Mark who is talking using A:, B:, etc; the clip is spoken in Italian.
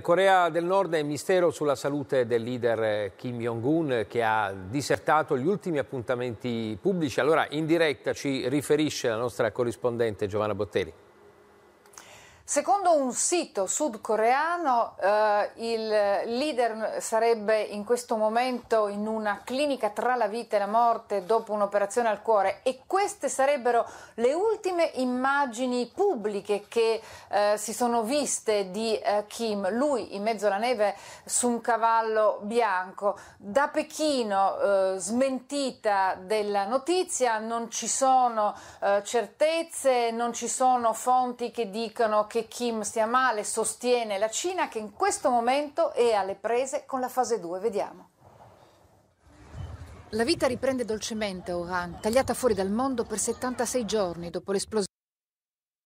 A: Corea del Nord è mistero sulla salute del leader Kim Jong-un che ha disertato gli ultimi appuntamenti pubblici. Allora in diretta ci riferisce la nostra corrispondente Giovanna Botteri.
B: Secondo un sito sudcoreano, eh, il leader sarebbe in questo momento in una clinica tra la vita e la morte dopo un'operazione al cuore e queste sarebbero le ultime immagini pubbliche che eh, si sono viste di eh, Kim, lui in mezzo alla neve su un cavallo bianco. Da Pechino eh, smentita della notizia, non ci sono eh, certezze, non ci sono fonti che dicano che che Kim stia male, sostiene la Cina che in questo momento è alle prese con la fase 2. Vediamo.
C: La vita riprende dolcemente a Wuhan, tagliata fuori dal mondo per 76 giorni dopo l'esplosione.